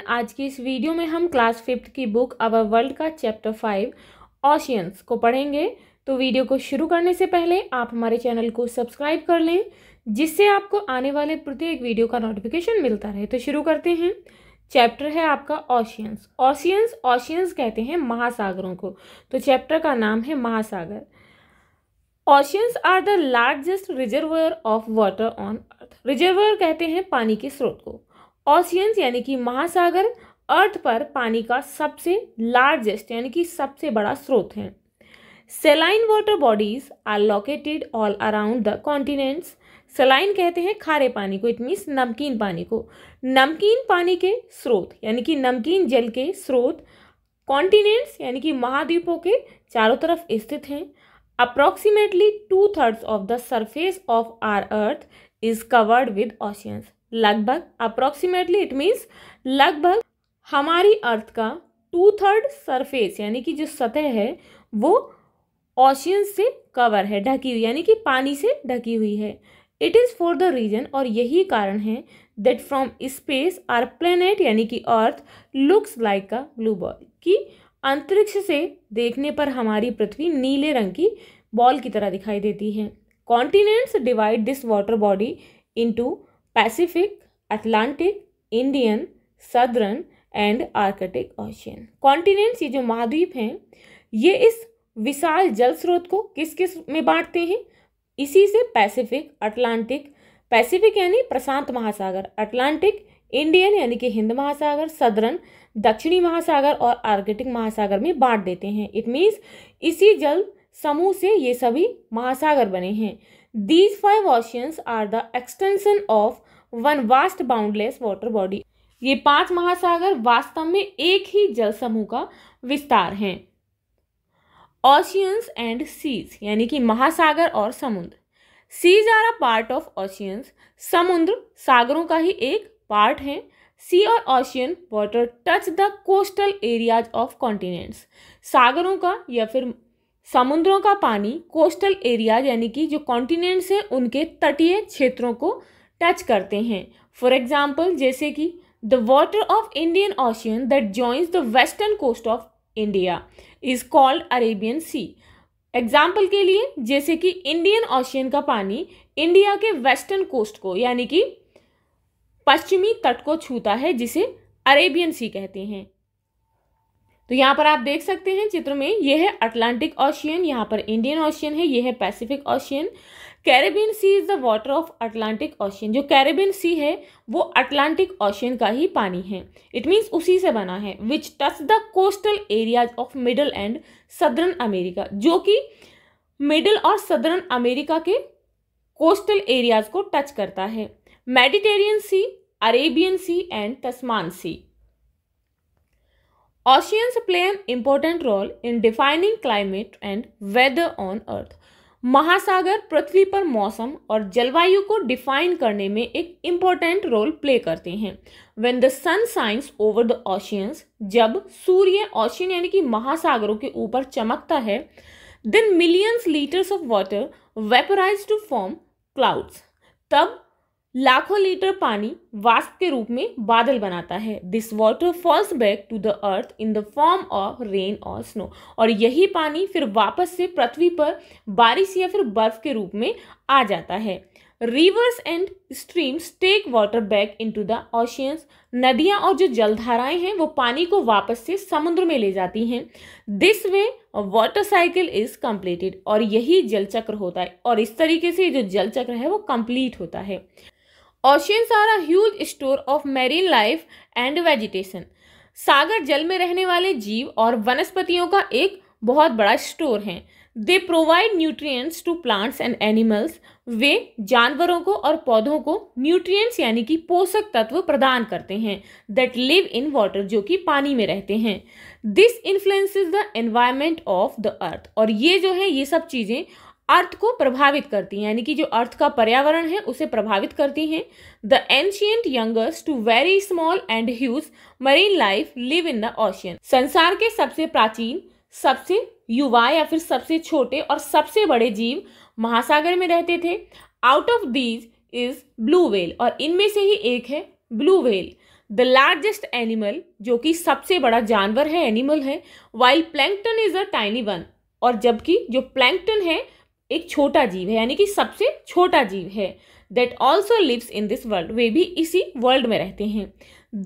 everyone आज की इस वीडियो में हम क्लास फिफ्थ की बुक अवर वर्ल्ड का चैप्टर फाइव ऑशियंस को पढ़ेंगे तो वीडियो को शुरू करने से पहले आप हमारे चैनल को सब्सक्राइब कर लें जिससे आपको आने वाले प्रत्येक वीडियो का नोटिफिकेशन मिलता रहे तो शुरू करते हैं चैप्टर है आपका ऑशियंस ऑशियंस ऑशियंस कहते हैं महासागरों को तो चैप्टर का नाम है महासागर oceans are the largest reservoir of water on earth reservoir कहते हैं पानी के स्रोत को ऑशियंस यानी कि महासागर अर्थ पर पानी का सबसे लार्जेस्ट यानी कि सबसे बड़ा स्रोत है saline water bodies are located all around the continents saline कहते हैं खारे पानी को इट मीन्स नमकीन पानी को नमकीन पानी के स्रोत यानी कि नमकीन जल के स्रोत कॉन्टिनेंट्स यानी कि महाद्वीपों के चारों तरफ स्थित हैं approximately two thirds of the surface of our earth is covered with oceans लगभग अप्रॉक्सीमेटली इट मीन्स लगभग हमारी अर्थ का टू थर्ड सरफेस यानी कि जो सतह है वो ओशियन से कवर है ढकी हुई यानी कि पानी से ढकी हुई है it is for the reason और यही कारण है that from space our planet यानी कि earth looks like a blue ball कि अंतरिक्ष से देखने पर हमारी पृथ्वी नीले रंग की बॉल की तरह दिखाई देती है continents divide this water body into Pacific Atlantic Indian southern and Arctic ocean continents ये जो महाद्वीप हैं ये इस विशाल जल स्रोत को किस किस में बांटते हैं इसी से पैसिफिक अटलांटिक पैसिफिक यानी प्रशांत महासागर अटलांटिक इंडियन यानी कि हिंद महासागर सदरन दक्षिणी महासागर और आर्कटिक महासागर में बांट देते हैं इट मीन्स इसी जल समूह से ये सभी महासागर बने हैं these five oceans are the extension of one vast boundless water body ये पांच महासागर वास्तव में एक ही जल समूह का विस्तार हैं ओशियंस एंड सीज यानी कि महासागर और समुद्र seas are a part of oceans समुद्र सागरों का ही एक पार्ट है सी और ocean water touch the coastal areas of continents सागरों का या फिर समुद्रों का पानी कोस्टल एरियाज यानी कि जो कॉन्टिनेंट्स हैं उनके तटीय क्षेत्रों को टच करते हैं फॉर एग्ज़ाम्पल जैसे कि the water of Indian ocean that joins the western coast of India is called Arabian sea example के लिए जैसे कि इंडियन ओशियन का पानी इंडिया के वेस्टर्न कोस्ट को यानी कि पश्चिमी तट को छूता है जिसे अरेबियन सी कहते हैं तो यहाँ पर आप देख सकते हैं चित्र में यह है अटलांटिक ओशियन यहाँ पर इंडियन ओशियन है यह है Pacific ocean Caribbean sea is the water of Atlantic ocean जो कैरेबियन सी है वो अटलांटिक ओशियन का ही पानी है इट मीन्स उसी से बना है which touch the coastal areas of middle and southern America जो कि मिडल और सदरन अमेरिका के कोस्टल एरियाज को टच करता है Mediterranean sea Arabian sea and Tasman sea oceans play an important role in defining climate and weather on earth महासागर पृथ्वी पर मौसम और जलवायु को डिफाइन करने में एक इम्पोर्टेंट रोल प्ले करते हैं when the sun shines over the oceans जब सूर्य ओशियन यानी कि महासागरों के ऊपर चमकता है then millions litres of water vaporize to form clouds तब लाखों लीटर पानी वास्प के रूप में बादल बनाता है this water falls back to the earth in the form of rain और स्नो और यही पानी फिर वापस से पृथ्वी पर बारिश या फिर बर्फ के रूप में आ जाता है rivers and streams take water back into the oceans नदियाँ और जो जलधाराएं हैं वो पानी को वापस से समुद्र में ले जाती हैं this way water cycle is completed और यही जल चक्र होता है और इस तरीके से जो जल चक्र है वो कंप्लीट होता है oceans are a huge store of marine life and vegetation सागर जल में रहने वाले जीव और वनस्पतियों का एक बहुत बड़ा स्टोर है they provide nutrients to plants and animals वे जानवरों को और पौधों को न्यूट्रिएंट्स यानी कि पोषक तत्व प्रदान करते हैं दैट लिव इन वाटर जो कि पानी में रहते हैं this influences the environment of the earth और ये जो है ये सब चीज़ें अर्थ को प्रभावित करती हैं यानी कि जो अर्थ का पर्यावरण है उसे प्रभावित करती हैं the ancient youngers to very small and huge marine life live in the ocean संसार के सबसे प्राचीन सबसे युवा या फिर सबसे छोटे और सबसे बड़े जीव महासागर में रहते थे out of these is blue whale और इनमें से ही एक है blue whale the largest animal जो कि सबसे बड़ा जानवर है एनिमल है while plankton is a tiny one और जबकि जो प्लैंकटन है एक छोटा जीव है यानी कि सबसे छोटा जीव है that also lives in this world वे भी इसी वर्ल्ड में रहते हैं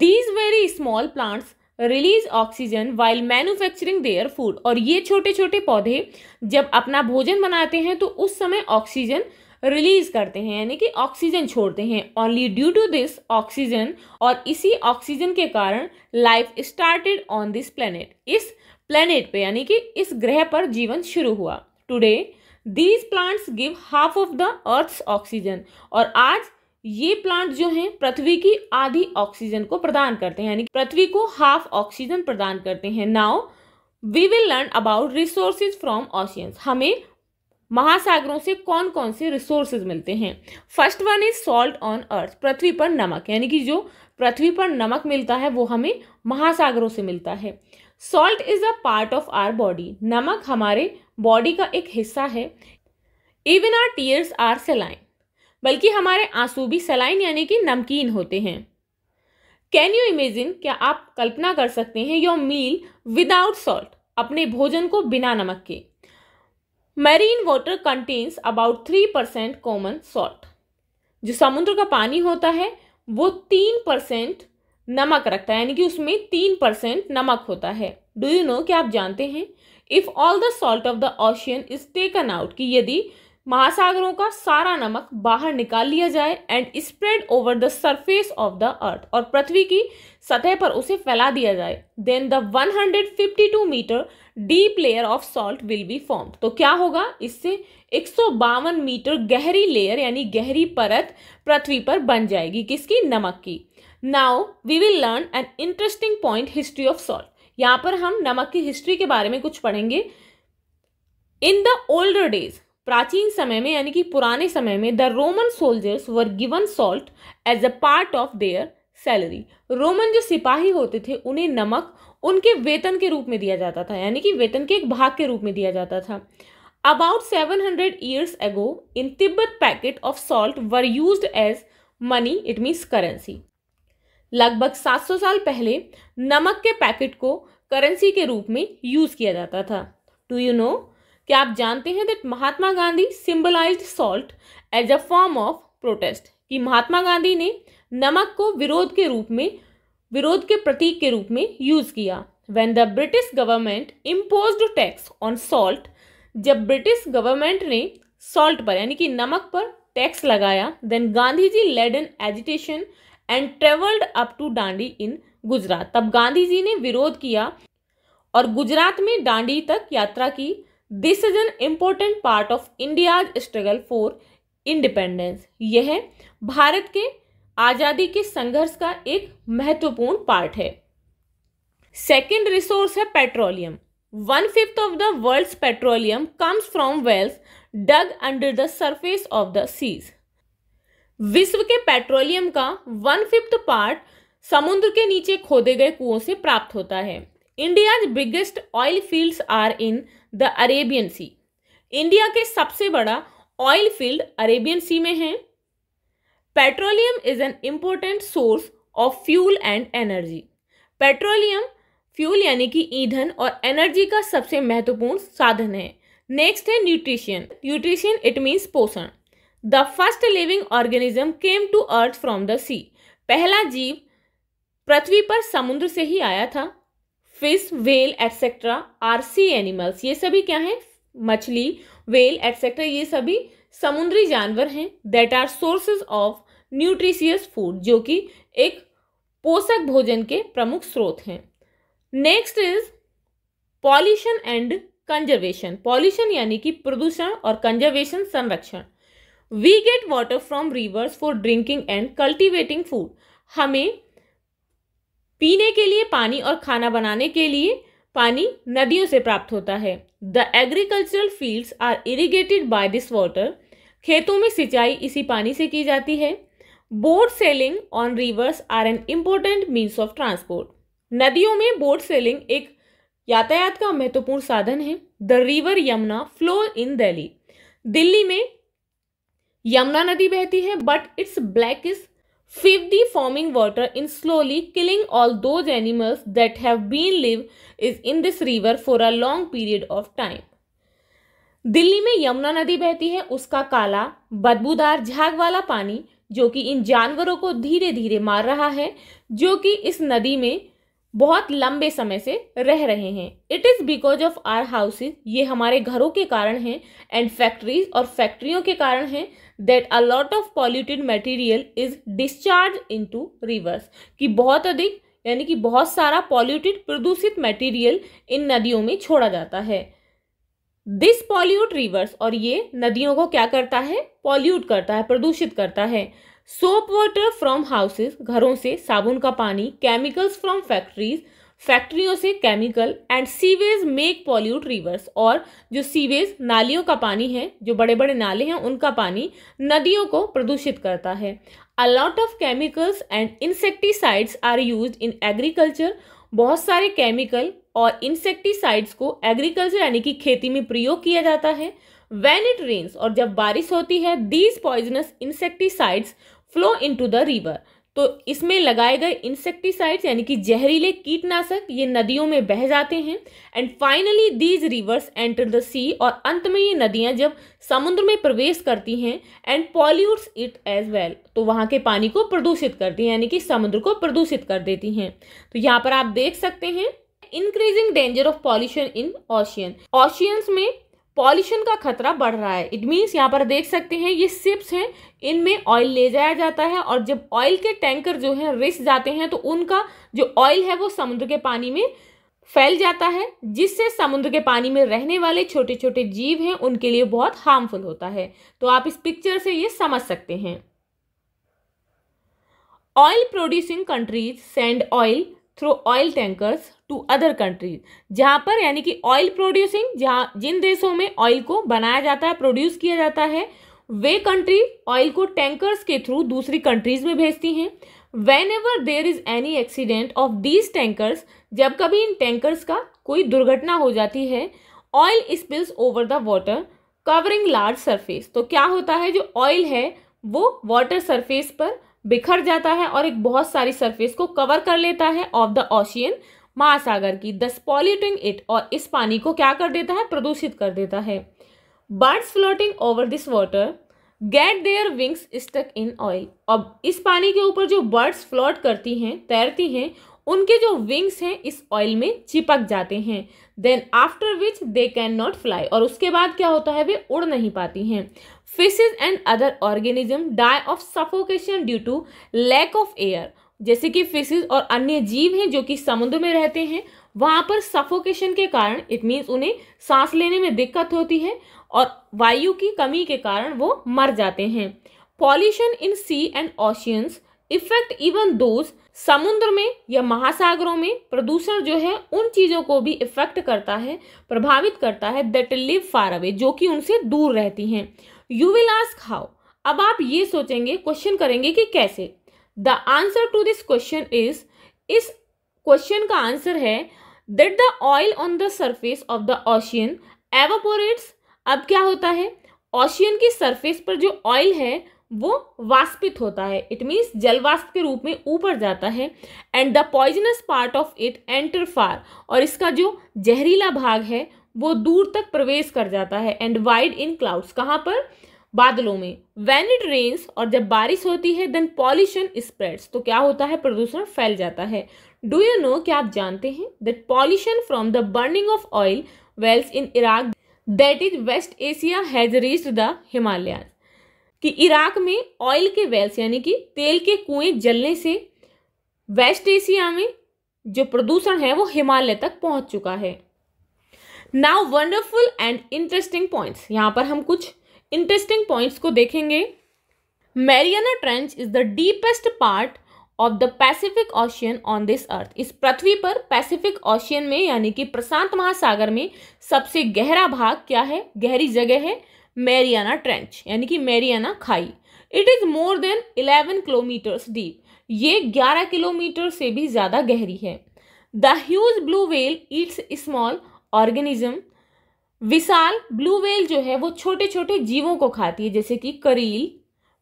these very small plants release oxygen while manufacturing their food और ये छोटे छोटे पौधे जब अपना भोजन बनाते हैं तो उस समय ऑक्सीजन रिलीज करते हैं यानी कि ऑक्सीजन छोड़ते हैं only due to this oxygen और इसी ऑक्सीजन के कारण life started on this planet इस प्लेनेट पे यानी कि इस ग्रह पर जीवन शुरू हुआ today these plants give half of the earth oxygen और आज ये प्लांट जो हैं पृथ्वी की आधी ऑक्सीजन को प्रदान करते हैं यानी पृथ्वी को हाफ ऑक्सीजन प्रदान करते हैं now we will learn about resources from oceans हमें महासागरों से कौन कौन से रिसोर्सेज मिलते हैं first one is salt on earth पृथ्वी पर नमक यानी कि जो पृथ्वी पर नमक मिलता है वो हमें महासागरों से मिलता है salt is a part of our body नमक हमारे बॉडी का एक हिस्सा है even our tears are saline बल्कि हमारे आंसू भी सेलाइन यानी कि नमकीन होते हैं कैन यू इमेजिन क्या आप कल्पना कर सकते हैं योर मील विदाउट सॉल्ट अपने भोजन को बिना नमक के marine water contains about three percent common salt जो समुद्र का पानी होता है वो तीन परसेंट नमक रखता है यानी कि उसमें तीन परसेंट नमक होता है डू यू नो कि आप जानते हैं if all the salt of the ocean is taken out कि यदि महासागरों का सारा नमक बाहर निकाल लिया जाए and spread over the surface of the earth और पृथ्वी की सतह पर उसे फैला दिया जाए then the 152 metre deep layer of salt will be form तो क्या होगा इससे एक मीटर गहरी लेयर यानी गहरी परत पृथ्वी पर बन जाएगी किसकी नमक की now we will learn an interesting point history of salt यहाँ पर हम नमक की हिस्ट्री के बारे में कुछ पढ़ेंगे इन द ओल्डर डेज प्राचीन समय में यानी कि पुराने समय में the Roman soldiers were given salt as a part of their salary Roman जो सिपाही होते थे उन्हें नमक उनके वेतन के रूप में दिया जाता था यानी कि वेतन के एक भाग के रूप में दिया जाता था about seven hundred years ago in Tibet packet of salt were use as money it means currency लगभग 700 साल पहले नमक के पैकेट को करेंसी के रूप में यूज़ किया जाता था डू यू नो क्या आप जानते हैं that Mahatma Gandhi symbolize salt as a form of protest कि महात्मा गांधी ने नमक को विरोध के रूप में विरोध के प्रतीक के रूप में यूज़ किया when the British government impose tax on salt जब ब्रिटिश गवर्नमेंट ने सॉल्ट पर यानी कि नमक पर टैक्स लगाया then Gandhi ji led an agitation and travelled up to Dandi in Gujarat तब गांधी जी ने विरोध किया और गुजरात में डांडी तक यात्रा की this is an important part of India struggle for independence यह भारत के आज़ादी के संघर्ष का एक महत्वपूर्ण पार्ट है सेकेंड रिसोर्स है petroleum one fifth of the world's petroleum comes from wells dug under the surface of the seas विश्व के पेट्रोलियम का वन फिफ्थ पार्ट समुद्र के नीचे खोदे गए कुओं से प्राप्त होता है India's biggest oil fields are in the Arabian sea India के सबसे बड़ा ऑयल फील्ड अरेबियन सी में है petroleum is an important source of fuel and energy petroleum fuel यानी कि ईंधन और एनर्जी का सबसे महत्वपूर्ण साधन है नेक्स्ट है न्यूट्रिशन न्यूट्रिशन इट मीन्स पोषण the first living organism came to earth from the sea पहला जीव पृथ्वी पर समुद्र से ही आया था fish whale etcetera our sea animals ये सभी क्या हैं मछली वेल एटसेट्रा ये सभी समुद्री जानवर हैं that are sources of nutritious food जो कि एक पोषक भोजन के प्रमुख स्रोत हैं next is pollution and conservation pollution यानी कि प्रदूषण और कंजर्वेशन संरक्षण we get water from rivers for drinking and cultivating food हमें पीने के लिए पानी और खाना बनाने के लिए पानी नदियों से प्राप्त होता है the agricultural fields are irrigated by this water खेतों में सिंचाई इसी पानी से की जाती है boat sailing on rivers are an important means of transport नदियों में बोट सेलिंग एक यातायात का महत्वपूर्ण साधन है the river Yamuna flow in Delhi Delhi में यमुना नदी बहती है but it's black is the forming water in slowly killing all those animals that have been live is in this river for a long period of time Delhi में यमुना नदी बहती है उसका काला बदबूदार झाग वाला पानी जो कि इन जानवरों को धीरे धीरे मार रहा है जो कि इस नदी में बहुत लंबे समय से रह रहे हैं it is because of our houses ये हमारे घरों के कारण हैं एंड फैक्ट्रीज और फैक्ट्रियों के कारण हैं that a lot of polluted material is discharge into rivers कि बहुत अधिक यानी कि बहुत सारा पॉल्यूटेड प्रदूषित मटेरियल इन नदियों में छोड़ा जाता है दिस पॉल्यूट रिवर्स और ये नदियों को क्या करता है पॉल्यूट करता है प्रदूषित करता है सोप वाटर फ्रॉम हाउसेस घरों से साबुन का पानी केमिकल्स फ्रॉम फैक्ट्रीज फैक्ट्रियों से chemical and sewage make pollute rivers और जो सीवेज नालियों का पानी है जो बड़े बड़े नाले हैं उनका पानी नदियों को प्रदूषित करता है a lot of chemicals and insecticides are use in agriculture बहुत सारे केमिकल और इंसेक्टिसाइड्स को एग्रीकल्चर यानी कि खेती में प्रयोग किया जाता है वैन इट रेन्स और जब बारिश होती है these poisonous insecticides flow into the river तो इसमें लगाए गए इंसेक्टिसाइड्स यानी कि जहरीले कीटनाशक ये नदियों में बह जाते हैं and finally these rivers enter the sea और अंत में ये नदियां जब समुद्र में प्रवेश करती हैं and pollutes it as well तो वहाँ के पानी को प्रदूषित करती हैं यानी कि समुद्र को प्रदूषित कर देती हैं तो यहाँ पर आप देख सकते हैं increasing danger of pollution in ocean oceans में पॉल्यूशन का खतरा बढ़ रहा है इट मीन्स यहाँ पर देख सकते हैं ये सिप्स हैं इनमें ऑयल ले जाया जाता है और जब ऑयल के टैंकर जो हैं रिस जाते हैं तो उनका जो ऑयल है वो समुद्र के पानी में फैल जाता है जिससे समुद्र के पानी में रहने वाले छोटे छोटे जीव हैं उनके लिए बहुत हार्मफुल होता है तो आप इस पिक्चर से ये समझ सकते हैं oil producing countries send oil through oil tankers to other countries जहाँ पर यानी कि ऑयल प्रोड्यूसिंग जहाँ जिन देशों में ऑयल को बनाया जाता है प्रोड्यूस किया जाता है वे कंट्री ऑयल को टैंकर्स के थ्रू दूसरी कंट्रीज में भेजती हैं whenever there is any accident of these tankers जब कभी इन टैंकर्स का कोई दुर्घटना हो जाती है oil spills over the water covering large surface तो क्या होता है जो ऑयल है वो वाटर सरफेस पर बिखर जाता है और एक बहुत सारी सरफेस को कवर कर लेता है ऑफ द ओशियन महासागर की दस पॉल्यूटिंग इट और इस पानी को क्या कर देता है प्रदूषित कर देता है birds floating over this water get their wings stuck in oil अब इस पानी के ऊपर जो बर्ड्स फ्लोट करती हैं तैरती हैं उनके जो विंग्स हैं इस ऑयल में चिपक जाते हैं then after which they can not fly और उसके बाद क्या होता है वे उड़ नहीं पाती हैं fishes and other organism die of suffocation due to lack of air जैसे कि फिशेज और अन्य जीव हैं जो कि समुद्र में रहते हैं वहाँ पर सफोकेशन के कारण इट मीन्स उन्हें सांस लेने में दिक्कत होती है और वायु की कमी के कारण वो मर जाते हैं pollution in sea and oceans effect even those समुद्र में या महासागरों में प्रदूषण जो है उन चीज़ों को भी इफेक्ट करता है प्रभावित करता है दैट लिव फार अवे जो कि उनसे दूर रहती हैं यू विल आस्क हाउ अब आप ये सोचेंगे क्वेश्चन करेंगे कि कैसे the answer to this question is इस क्वेश्चन का आंसर है that the oil on the surface of the ocean evaporates अब क्या होता है ओशियन की सरफेस पर जो ऑयल है वो वाष्पित होता है इट मीन्स जलवाष्प के रूप में ऊपर जाता है and the poisonous part of it enter far और इसका जो जहरीला भाग है वो दूर तक प्रवेश कर जाता है एंड वाइड इन क्लाउड्स कहाँ पर बादलों में वैन इट रेन्स और जब बारिश होती है देन पॉल्यूशन स्प्रेड्स तो क्या होता है प्रदूषण फैल जाता है डू यू नो क्या आप जानते हैं that pollution from the burning of oil wells in Iraq that is West Asia has reach the Himalayas कि इराक में ऑयल के वेल्स यानी कि तेल के कुएं जलने से वेस्ट एशिया में जो प्रदूषण है वो हिमालय तक पहुंच चुका है now wonderful and interesting points यहाँ पर हम कुछ इंटरेस्टिंग पॉइंट्स को देखेंगे Mariana trench is the deepest part of the Pacific Ocean on this earth इस पृथ्वी पर पैसिफिक ओशियन में यानी कि प्रशांत महासागर में सबसे गहरा भाग क्या है गहरी जगह है मैरियाना ट्रेंच यानी कि मैरियाना खाई it is more than 11 kilometres deep ये 11 किलोमीटर से भी ज़्यादा गहरी है the huge blue whale eats small organism विशाल ब्लू वेल जो है वो छोटे छोटे जीवों को खाती है जैसे कि krill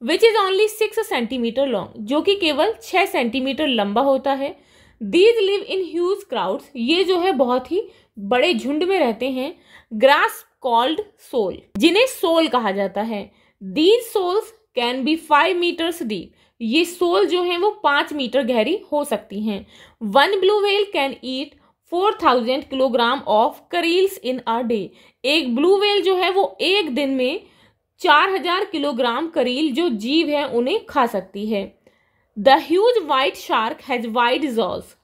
which is only six centimetre long जो कि केवल छः सेंटीमीटर लंबा होता है these live in huge crowds ये जो है बहुत ही बड़े झुंड में रहते हैं ग्रास कॉल्ड सोल जिन्हें सोल कहा जाता है these shoals can be five metres deep ये सोल जो है वो पाँच मीटर गहरी हो सकती हैं one blue whale can eat four thousand kilogram of krills in a day एक ब्लू वेल जो है वो एक दिन में चार हजार किलोग्राम करील जो जीव है उन्हें खा सकती है the huge white shark has white jaws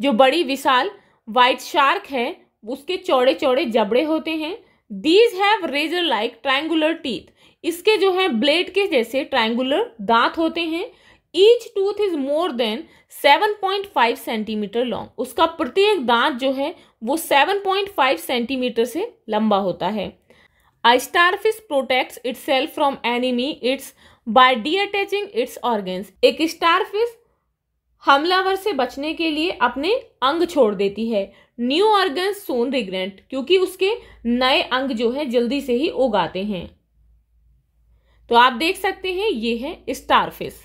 जो बड़ी विशाल वाइट शार्क है उसके चौड़े चौड़े जबड़े होते हैं these have razor like triangular teeth इसके जो है ब्लेड के जैसे ट्राइंगुलर दांत होते हैं each tooth is more than 7.5 centimetre long उसका प्रत्येक दांत जो है वो 7.5 सेंटीमीटर से लंबा होता है I starfish protects itself from enemy its by the attaching its organs एक स्टारफिश हमलावर से बचने के लिए अपने अंग छोड़ देती है न्यू ऑर्गन सोन रिग्रेंट क्योंकि उसके नए अंग जो है जल्दी से ही उगाते हैं तो आप देख सकते हैं ये है starfish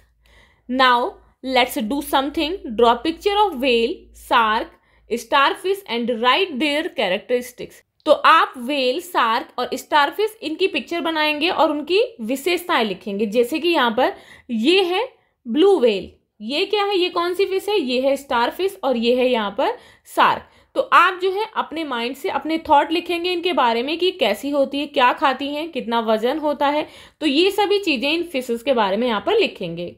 now let's do something draw picture of whale shark starfish and write their characteristics तो आप वेल सार्क और स्टारफिश इनकी पिक्चर बनाएंगे और उनकी विशेषताएं लिखेंगे जैसे कि यहाँ पर ये है ब्लू वेल ये क्या है ये कौन सी फिश है ये है स्टारफिश और ये है यहाँ पर सार्क तो आप जो है अपने माइंड से अपने थॉट लिखेंगे इनके बारे में कि कैसी होती है क्या खाती हैं कितना वजन होता है तो ये सभी चीज़ें इन फिशेस के बारे में यहाँ पर लिखेंगे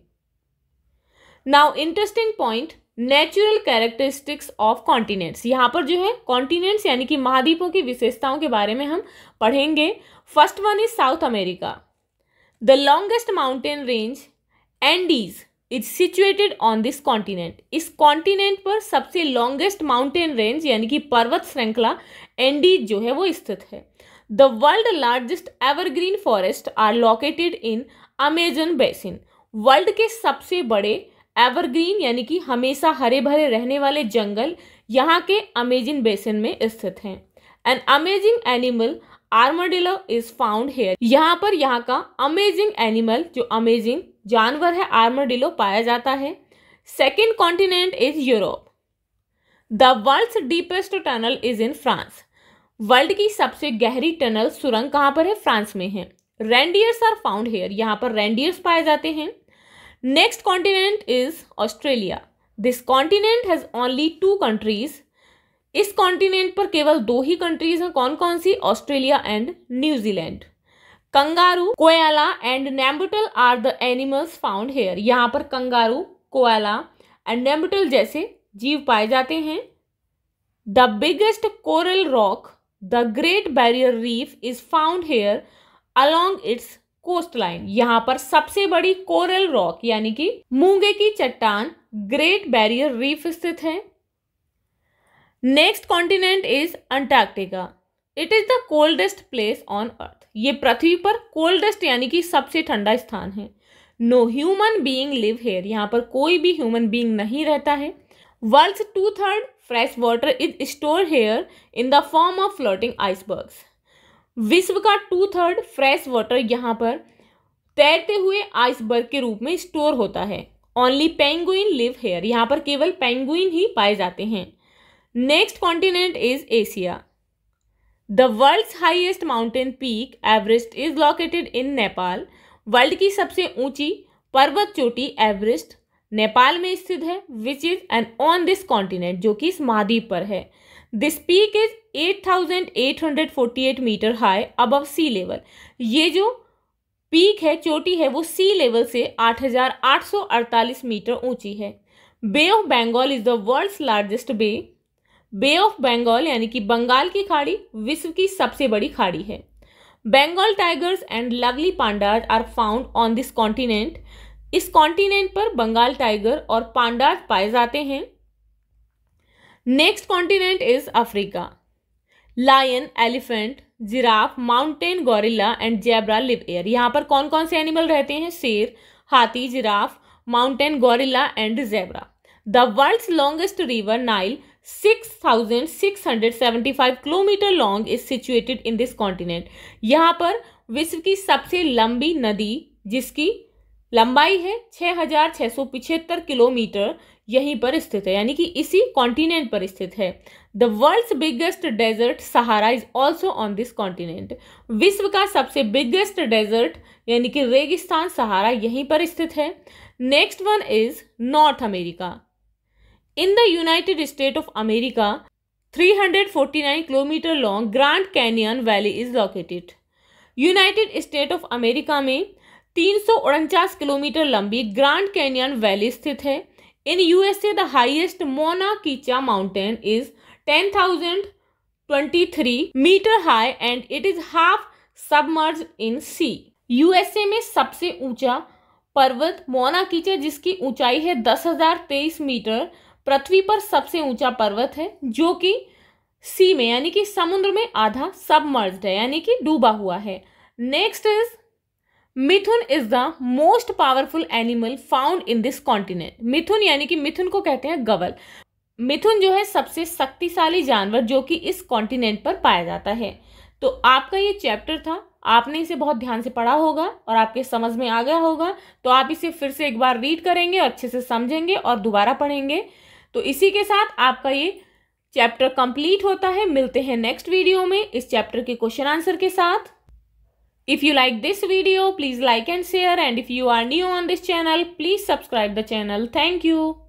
now interesting point natural characteristics of continents यहाँ पर जो है कॉन्टिनेंट्स यानी कि महाद्वीपों की विशेषताओं के बारे में हम पढ़ेंगे first one is South America the longest mountain range Andes it's situated on this continent इस कॉन्टिनेंट पर सबसे लॉन्गेस्ट माउंटेन रेंज यानी कि पर्वत श्रृंखला एंडीज जो है वो स्थित है the world largest evergreen forest are located in Amazon basin world के सबसे बड़े एवरग्रीन यानी कि हमेशा हरे भरे रहने वाले जंगल यहाँ के अमेजिन बेसिन में स्थित हैं an amazing animal armadillo is found here यहाँ पर यहाँ का अमेजिंग एनिमल जो अमेजिंग जानवर है आर्मोडिलो पाया जाता है second continent is Europe the world's deepest tunnel is in France world की सबसे गहरी टनल सुरंग कहाँ पर है फ्रांस में है रेंडियर्स आर फाउंड हेयर यहाँ पर रेंडियर्स पाए जाते हैं next continent is Australia this continent has only two countries इस कॉन्टिनेंट पर केवल दो ही कंट्रीज हैं कौन कौन सी Australia and New Zealand kangaroo koala and numbat are the animals found here यहाँ पर कंगारू कोयला एंड नेम्बुटल जैसे जीव पाए जाते हैं the biggest coral rock the Great Barrier Reef is found here along its coast line यहाँ पर सबसे बड़ी कोरल रॉक यानी कि मूंगे की चट्टान ग्रेट बैरियर रीफ स्थित है next continent is Antarctica it is the coldest place on earth ये पृथ्वी पर कोल्डेस्ट यानी कि सबसे ठंडा स्थान है no human being live here यहाँ पर कोई भी ह्यूमन बीइंग नहीं रहता है world two third fresh water is store here in the form of floating icebergs विश्व का टू थर्ड फ्रेश वाटर यहाँ पर तैरते हुए आइसबर्ग के रूप में स्टोर होता है ओनली पेंगुइन लिव हेयर यहाँ पर केवल पेंगुइन ही पाए जाते हैं next continent is Asia the world's highest mountain peak Everest is located in Nepal world की सबसे ऊंची पर्वत चोटी एवरेस्ट नेपाल में स्थित है which is and on this continent जो कि इस महाद्वीप पर है this peak is 8,848 metre high above sea level ये जो पीक है चोटी है वो सी लेवल से 8,848 मीटर ऊंची है Bay of Bengal is the world's largest bay bay of Bengal यानी कि बंगाल की खाड़ी विश्व की सबसे बड़ी खाड़ी है Bengal tigers and lovely panda are found on this continent इस कॉन्टिनेंट पर बंगाल टाइगर और पांडार पाए जाते हैं next continent is Africa lion elephant giraffe mountain gorilla and zebra live here यहाँ पर कौन कौन से एनिमल रहते हैं शेर हाथी giraffe mountain gorilla and zebra the world's longest river Nile 6,675 kilometre long is situated in this continent यहाँ पर विश्व की सबसे लंबी नदी जिसकी लंबाई है 6,675 किलोमीटर यहीं पर स्थित है यानी कि इसी कॉन्टिनेंट पर स्थित है the world's biggest desert Sahara is also on this continent विश्व का सबसे बिगेस्ट डेजर्ट यानी कि रेगिस्तान सहारा यहीं पर स्थित है next one is North America In the United States of America, 349 kilometre long Grand Canyon valley is located United State of America में तीन किलोमीटर लंबी ग्रैंड कैनियन वैली स्थित है in USA the highest Mauna Kea mountain is 10,023 metre high and it is half submerge in sea USA में सबसे ऊंचा पर्वत मोना कीचा जिसकी ऊंचाई है 10,023 मीटर पृथ्वी पर सबसे ऊंचा पर्वत है जो कि सी में यानी कि समुद्र में आधा सबमर्ज्ड है यानी कि डूबा हुआ है next is mithun is the most powerful animal found in this continent मिथुन यानी कि मिथुन को कहते हैं गवल मिथुन जो है सबसे शक्तिशाली जानवर जो कि इस कॉन्टिनेंट पर पाया जाता है तो आपका ये चैप्टर था आपने इसे बहुत ध्यान से पढ़ा होगा और आपके समझ में आ गया होगा तो आप इसे फिर से एक बार रीड करेंगे अच्छे से समझेंगे और दोबारा पढ़ेंगे तो इसी के साथ आपका ये चैप्टर कंप्लीट होता है मिलते हैं नेक्स्ट वीडियो में इस चैप्टर के क्वेश्चन आंसर के साथ if you like this video please like and share and if you are new on this channel please subscribe the channel thank you